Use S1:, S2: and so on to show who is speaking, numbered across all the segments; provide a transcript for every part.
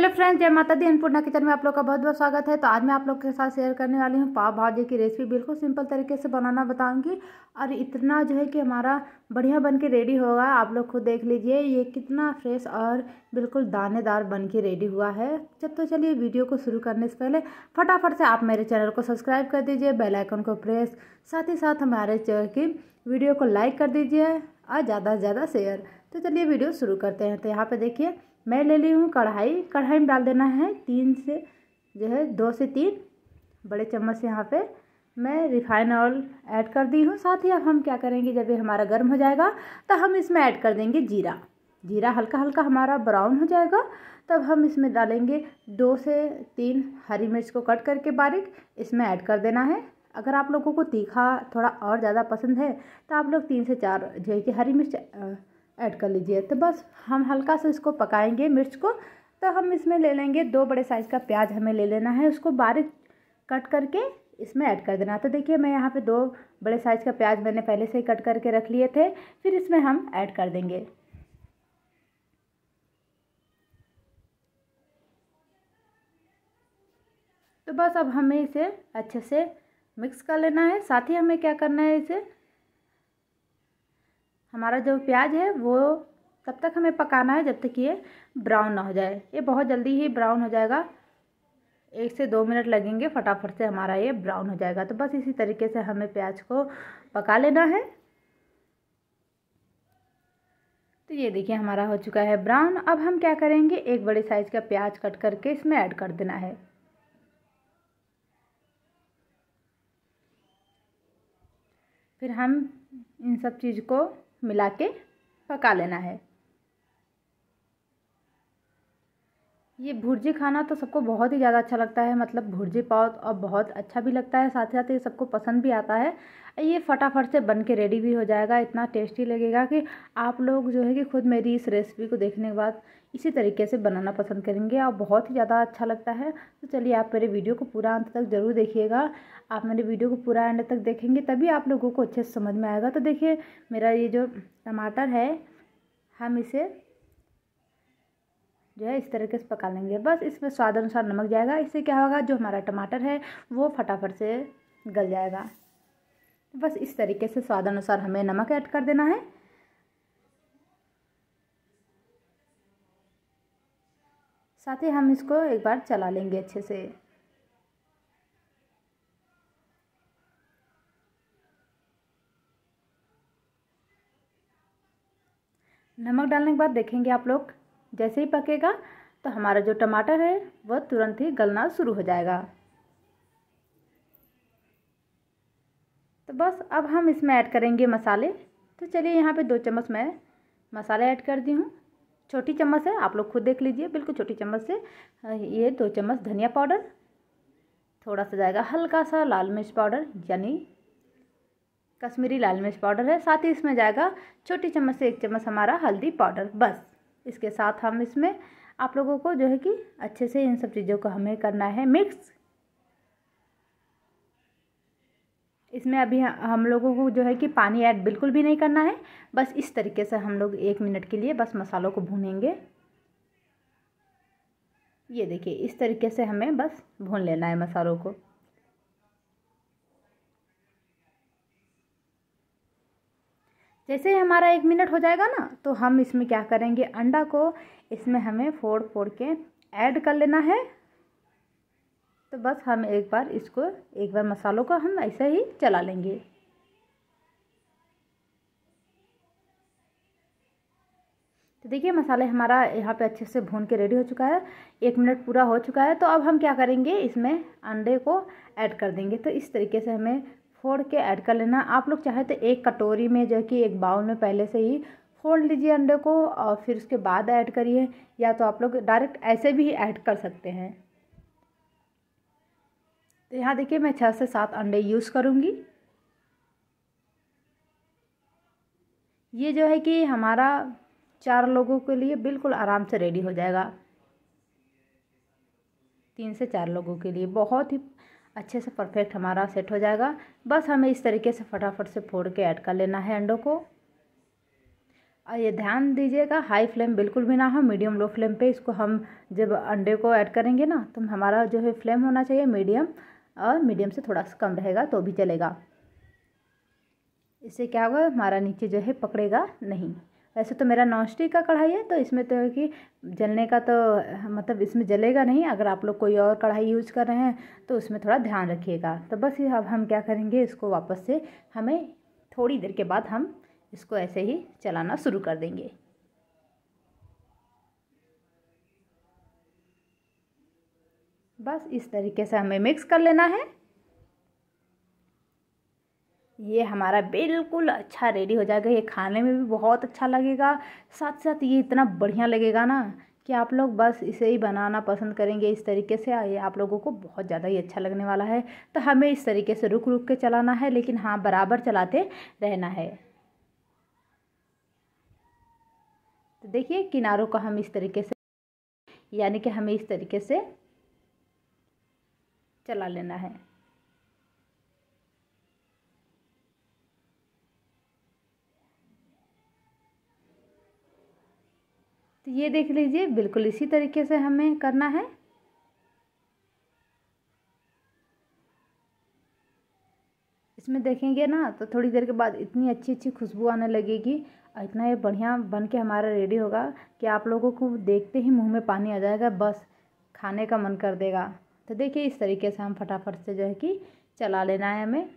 S1: hello friends जय माता दी Annapurna kitchen में आप लोग का बहुत बहुत स्वागत है तो आज मैं आप लोग के साथ शेयर करने वाली हूँ पाव भाजी की रेसिपी बिल्कुल सिंपल तरीके से बनाना बताऊंगी और इतना जो है कि हमारा बढ़िया बन के रेडी होगा आप लोग खुद देख लीजिए ये कितना फ्रेश और बिल्कुल दानेदार बन के रेडी हुआ है जब तो चलिए वीडियो को शुरू करने से पहले फटाफट से आप मेरे चैनल को सब्सक्राइब कर दीजिए बेलाइकन को प्रेस साथ ही साथ हमारे की वीडियो को लाइक कर दीजिए और ज़्यादा से ज़्यादा शेयर तो चलिए वीडियो शुरू करते हैं तो यहाँ पर देखिए मैं ले ली हूँ कढ़ाई कढ़ाई में डाल देना है तीन से जो है दो से तीन बड़े चम्मच से यहाँ पे मैं रिफाइन ऑयल ऐड कर दी हूँ साथ ही अब हम क्या करेंगे जब ये हमारा गर्म हो जाएगा तो हम इसमें ऐड कर देंगे जीरा जीरा हल्का हल्का हमारा ब्राउन हो जाएगा तब हम इसमें डालेंगे दो से तीन हरी मिर्च को कट करके बारीक इसमें ऐड कर देना है अगर आप लोगों को तीखा थोड़ा और ज़्यादा पसंद है तो आप लोग तीन से चार जो है कि हरी मिर्च ऐड कर लीजिए तो बस हम हल्का सा इसको पकाएंगे मिर्च को तो हम इसमें ले लेंगे दो बड़े साइज़ का प्याज हमें ले लेना है उसको बारीक कट करके इसमें ऐड कर देना तो देखिए मैं यहाँ पे दो बड़े साइज़ का प्याज मैंने पहले से ही कट करके रख लिए थे फिर इसमें हम ऐड कर देंगे तो बस अब हमें इसे अच्छे से मिक्स कर लेना है साथ ही हमें क्या करना है इसे हमारा जो प्याज है वो तब तक हमें पकाना है जब तक ये ब्राउन ना हो जाए ये बहुत जल्दी ही ब्राउन हो जाएगा एक से दो मिनट लगेंगे फटाफट से हमारा ये ब्राउन हो जाएगा तो बस इसी तरीके से हमें प्याज को पका लेना है तो ये देखिए हमारा हो चुका है ब्राउन अब हम क्या करेंगे एक बड़े साइज़ का प्याज कट करके इसमें ऐड कर देना है फिर हम इन सब चीज़ को मिला के पका लेना है ये भुर्जी खाना तो सबको बहुत ही ज़्यादा अच्छा लगता है मतलब भुर्जी पाव और बहुत अच्छा भी लगता है साथ ही साथ ये सबको पसंद भी आता है ये फटाफट से बन के रेडी भी हो जाएगा इतना टेस्टी लगेगा कि आप लोग जो है कि खुद मेरी इस रेसिपी को देखने के बाद इसी तरीके से बनाना पसंद करेंगे और बहुत ही ज़्यादा अच्छा लगता है तो चलिए आप मेरे वीडियो को पूरा अंत तक ज़रूर देखिएगा आप मेरे वीडियो को पूरा एंड तक देखेंगे तभी आप लोगों को अच्छे से समझ में आएगा तो देखिए मेरा ये जो टमाटर है हम इसे जो है इस तरीके से पका लेंगे बस इसमें स्वाद अनुसार नमक जाएगा इससे क्या होगा जो हमारा टमाटर है वो फटाफट से गल जाएगा बस इस तरीके से स्वाद अनुसार हमें नमक ऐड कर देना है साथ ही हम इसको एक बार चला लेंगे अच्छे से नमक डालने के बाद देखेंगे आप लोग जैसे ही पकेगा तो हमारा जो टमाटर है वह तुरंत ही गलना शुरू हो जाएगा तो बस अब हम इसमें ऐड करेंगे मसाले तो चलिए यहाँ पे दो चम्मच मैं मसाले ऐड कर दी हूँ छोटी चम्मच है आप लोग खुद देख लीजिए बिल्कुल छोटी चम्मच से ये दो चम्मच धनिया पाउडर थोड़ा सा जाएगा हल्का सा लाल मिर्च पाउडर यानी कश्मीरी लाल मिर्च पाउडर है साथ ही इसमें जाएगा छोटी चम्मच से एक चम्मच हमारा हल्दी पाउडर बस इसके साथ हम इसमें आप लोगों को जो है कि अच्छे से इन सब चीज़ों को हमें करना है मिक्स इसमें अभी हम लोगों को जो है कि पानी ऐड बिल्कुल भी नहीं करना है बस इस तरीके से हम लोग एक मिनट के लिए बस मसालों को भूनेंगे ये देखिए इस तरीके से हमें बस भून लेना है मसालों को जैसे ही हमारा एक मिनट हो जाएगा ना तो हम इसमें क्या करेंगे अंडा को इसमें हमें फोड़ फोड़ के ऐड कर लेना है तो बस हम एक बार इसको एक बार मसालों को हम ऐसे ही चला लेंगे तो देखिए मसाले हमारा यहाँ पे अच्छे से भून के रेडी हो चुका है एक मिनट पूरा हो चुका है तो अब हम क्या करेंगे इसमें अंडे को ऐड कर देंगे तो इस तरीके से हमें फोड़ के ऐड कर लेना आप लोग चाहे तो एक कटोरी में जो कि एक बाउल में पहले से ही फोड़ लीजिए अंडे को और फिर उसके बाद ऐड करिए या तो आप लोग डायरेक्ट ऐसे भी ऐड कर सकते हैं तो यहाँ देखिए मैं छः से सात अंडे यूज़ करूँगी ये जो है कि हमारा चार लोगों के लिए बिल्कुल आराम से रेडी हो जाएगा तीन से चार लोगों के लिए बहुत ही अच्छे से परफेक्ट हमारा सेट हो जाएगा बस हमें इस तरीके से फटाफट से फोड़ के ऐड कर लेना है अंडों को और ये ध्यान दीजिएगा हाई फ्लेम बिल्कुल भी ना हो मीडियम लो फ्लेम पे इसको हम जब अंडे को ऐड करेंगे ना तो हमारा जो है फ्लेम होना चाहिए मीडियम और मीडियम से थोड़ा सा कम रहेगा तो भी चलेगा इससे क्या होगा हमारा नीचे जो है पकड़ेगा नहीं ऐसे तो मेरा नॉन स्टिक का कढ़ाई है तो इसमें तो है कि जलने का तो मतलब इसमें जलेगा नहीं अगर आप लोग कोई और कढ़ाई यूज कर रहे हैं तो उसमें थोड़ा ध्यान रखिएगा तो बस अब हम क्या करेंगे इसको वापस से हमें थोड़ी देर के बाद हम इसको ऐसे ही चलाना शुरू कर देंगे बस इस तरीके से हमें मिक्स कर लेना है ये हमारा बिल्कुल अच्छा रेडी हो जाएगा ये खाने में भी बहुत अच्छा लगेगा साथ साथ ये इतना बढ़िया लगेगा ना कि आप लोग बस इसे ही बनाना पसंद करेंगे इस तरीके से ये आप लोगों को बहुत ज़्यादा ही अच्छा लगने वाला है तो हमें इस तरीके से रुक रुक के चलाना है लेकिन हाँ बराबर चलाते रहना है तो देखिए किनारों का हम इस तरीके से यानी कि हमें इस तरीके से चला लेना है तो ये देख लीजिए बिल्कुल इसी तरीके से हमें करना है इसमें देखेंगे ना तो थोड़ी देर के बाद इतनी अच्छी अच्छी खुशबू आने लगेगी और इतना ये बढ़िया बन के हमारा रेडी होगा कि आप लोगों को देखते ही मुंह में पानी आ जाएगा बस खाने का मन कर देगा तो देखिए इस तरीके से हम फटाफट से जो है कि चला लेना है हमें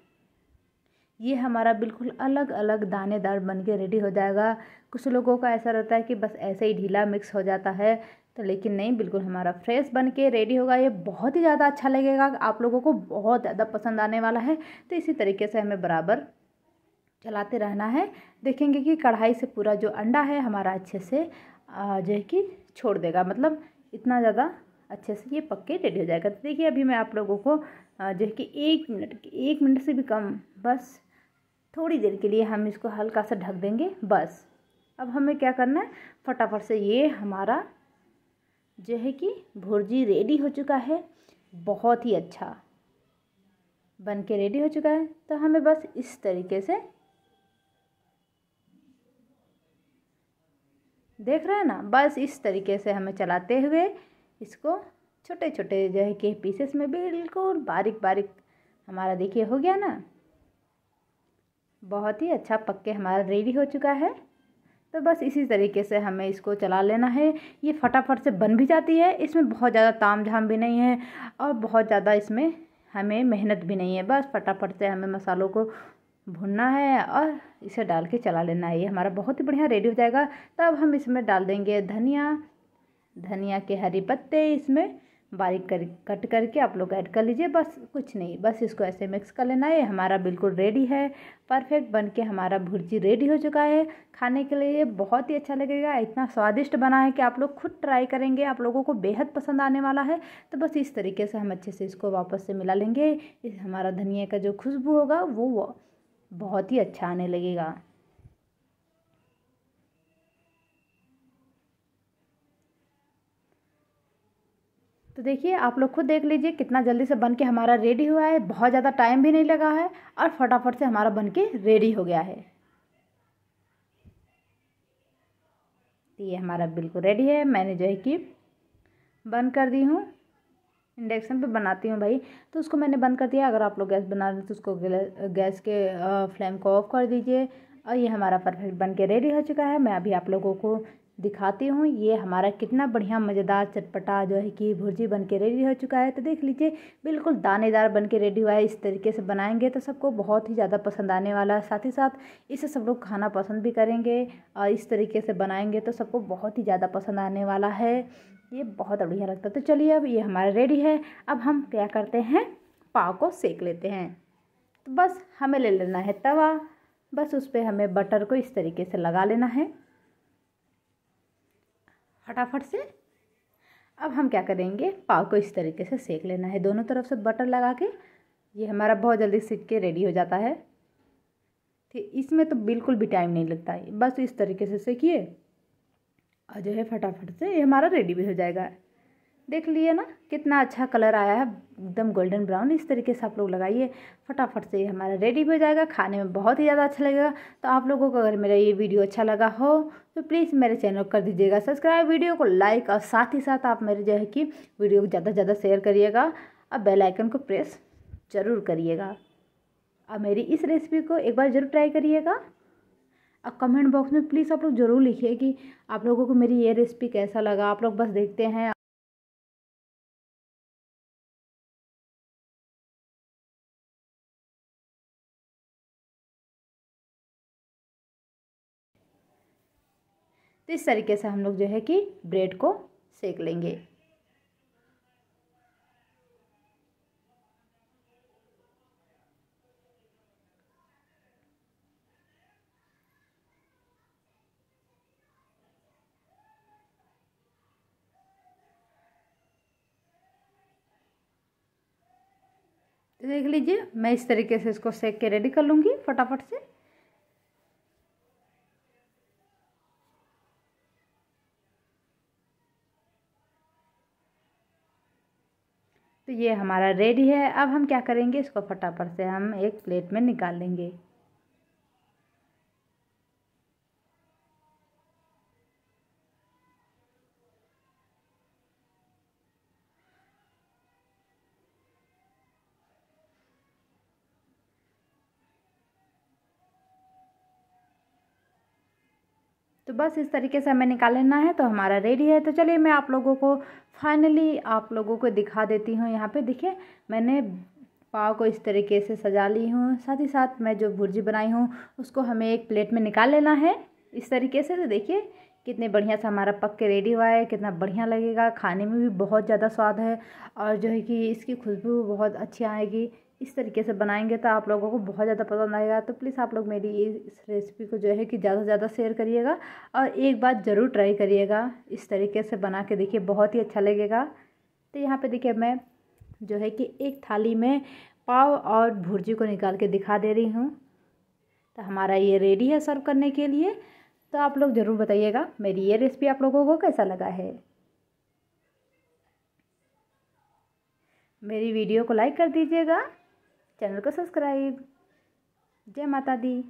S1: ये हमारा बिल्कुल अलग अलग दानेदार बन के रेडी हो जाएगा कुछ लोगों का ऐसा रहता है कि बस ऐसे ही ढीला मिक्स हो जाता है तो लेकिन नहीं बिल्कुल हमारा फ्रेश बन के रेडी होगा ये बहुत ही ज़्यादा अच्छा लगेगा आप लोगों को बहुत ज़्यादा पसंद आने वाला है तो इसी तरीके से हमें बराबर चलाते रहना है देखेंगे कि कढ़ाई से पूरा जो अंडा है हमारा अच्छे से जो है कि छोड़ देगा मतलब इतना ज़्यादा अच्छे से ये पक के रेडी हो जाएगा तो देखिए अभी मैं आप लोगों को जो है कि एक मिनट एक मिनट से भी कम बस थोड़ी देर के लिए हम इसको हल्का सा ढक देंगे बस अब हमें क्या करना है फटाफट से ये हमारा जो है कि भुर्जी रेडी हो चुका है बहुत ही अच्छा बन के रेडी हो चुका है तो हमें बस इस तरीके से देख रहे हैं ना बस इस तरीके से हमें चलाते हुए इसको छोटे छोटे जो है कि पीसेस में बिल्कुल बारीक बारीक हमारा देखिए हो गया ना बहुत ही अच्छा पक के हमारा रेडी हो चुका है तो बस इसी तरीके से हमें इसको चला लेना है ये फटाफट से बन भी जाती है इसमें बहुत ज़्यादा ताम झाम भी नहीं है और बहुत ज़्यादा इसमें हमें मेहनत भी नहीं है बस फटाफट से हमें मसालों को भुनना है और इसे डाल के चला लेना है ये हमारा बहुत ही बढ़िया रेडी हो जाएगा तब हम इसमें डाल देंगे धनिया धनिया के हरी पत्ते इसमें बारीक कर कट करके आप लोग ऐड कर लीजिए बस कुछ नहीं बस इसको ऐसे मिक्स कर लेना है हमारा बिल्कुल रेडी है परफेक्ट बन के हमारा भुर्जी रेडी हो चुका है खाने के लिए बहुत ही अच्छा लगेगा इतना स्वादिष्ट बना है कि आप लोग खुद ट्राई करेंगे आप लोगों को बेहद पसंद आने वाला है तो बस इस तरीके से हम अच्छे से इसको वापस से मिला लेंगे इस हमारा धनिया का जो खुशबू होगा वो बहुत ही अच्छा आने लगेगा देखिए आप लोग खुद देख लीजिए कितना जल्दी से बन के हमारा रेडी हुआ है बहुत ज़्यादा टाइम भी नहीं लगा है और फटाफट से हमारा बन के रेडी हो गया है तो ये हमारा बिल्कुल रेडी है मैंने जो है कि बंद कर दी हूँ इंडक्शन पे बनाती हूँ भाई तो उसको मैंने बंद कर दिया अगर आप लोग गैस बना रहे तो उसको गैस के फ्लेम को ऑफ कर दीजिए और ये हमारा परफेक्ट बन के रेडी हो चुका है मैं अभी आप लोगों को दिखाती हूँ ये हमारा कितना बढ़िया मज़ेदार चटपटा जो है कि भुर्जी बन के रेडी हो चुका है तो देख लीजिए बिल्कुल दानेदार बन के रेडी हुआ है इस तरीके से बनाएंगे तो सबको बहुत ही ज़्यादा पसंद आने वाला है साथ ही साथ इसे सब लोग खाना पसंद भी करेंगे और इस तरीके से बनाएंगे तो सबको बहुत ही ज़्यादा पसंद आने वाला है ये बहुत बढ़िया लगता है तो चलिए अब ये हमारा रेडी है अब हम क्या करते हैं पाव को सेक लेते हैं तो बस हमें ले लेना है तवा बस उस पर हमें बटर को इस तरीके से लगा लेना है फटाफट से अब हम क्या करेंगे पाव को इस तरीके से सेक लेना है दोनों तरफ से बटर लगा के ये हमारा बहुत जल्दी सीख के रेडी हो जाता है ठीक तो इसमें तो बिल्कुल भी टाइम नहीं लगता है बस इस तरीके से सेकिए और जो है फटाफट से ये हमारा रेडी भी हो जाएगा देख लिए ना कितना अच्छा कलर आया है एकदम गोल्डन ब्राउन इस तरीके से आप लोग लगाइए फटाफट से ये हमारा रेडी हो जाएगा खाने में बहुत ही ज़्यादा अच्छा लगेगा तो आप लोगों को अगर मेरा ये वीडियो अच्छा लगा हो तो प्लीज़ मेरे चैनल को कर दीजिएगा सब्सक्राइब वीडियो को लाइक और साथ ही साथ आप मेरे जो है कि वीडियो को ज़्यादा से ज़्यादा शेयर करिएगा और बेलाइकन को प्रेस ज़रूर करिएगा और मेरी इस रेसिपी को एक बार ज़रूर ट्राई करिएगा और कमेंट बॉक्स में प्लीज़ आप लोग ज़रूर लिखिए कि आप लोगों को मेरी ये रेसिपी कैसा लगा आप लोग बस देखते हैं इस तरीके से हम लोग जो है कि ब्रेड को सेक लेंगे देख लीजिए मैं इस तरीके से इसको सेक के रेडी कर लूँगी फटाफट से ये हमारा रेडी है अब हम क्या करेंगे इसको फटाफट से हम एक प्लेट में निकाल लेंगे तो बस इस तरीके से हमें निकाल लेना है तो हमारा रेडी है तो चलिए मैं आप लोगों को फाइनली आप लोगों को दिखा देती हूँ यहाँ पे देखिए मैंने पाव को इस तरीके से सजा ली हूँ साथ ही साथ मैं जो भुर्जी बनाई हूँ उसको हमें एक प्लेट में निकाल लेना है इस तरीके से तो देखिए कितने बढ़िया से हमारा पक के रेडी हुआ है कितना बढ़िया लगेगा खाने में भी बहुत ज़्यादा स्वाद है और जो है कि इसकी खुशबू बहुत अच्छी आएगी इस तरीके से बनाएंगे तो आप लोगों को बहुत ज़्यादा पसंद आएगा तो प्लीज़ आप लोग मेरी इस रेसिपी को जो है कि ज़्यादा से ज़्यादा शेयर करिएगा और एक बार ज़रूर ट्राई करिएगा इस तरीके से बना के देखिए बहुत ही अच्छा लगेगा तो यहाँ पे देखिए मैं जो है कि एक थाली में पाव और भुर्जी को निकाल के दिखा दे रही हूँ तो हमारा ये रेडी है सर्व करने के लिए तो आप लोग ज़रूर बताइएगा मेरी ये रेसिपी आप लोगों को कैसा लगा है मेरी वीडियो को लाइक कर दीजिएगा चैनल को सब्सक्राइब जय माता दी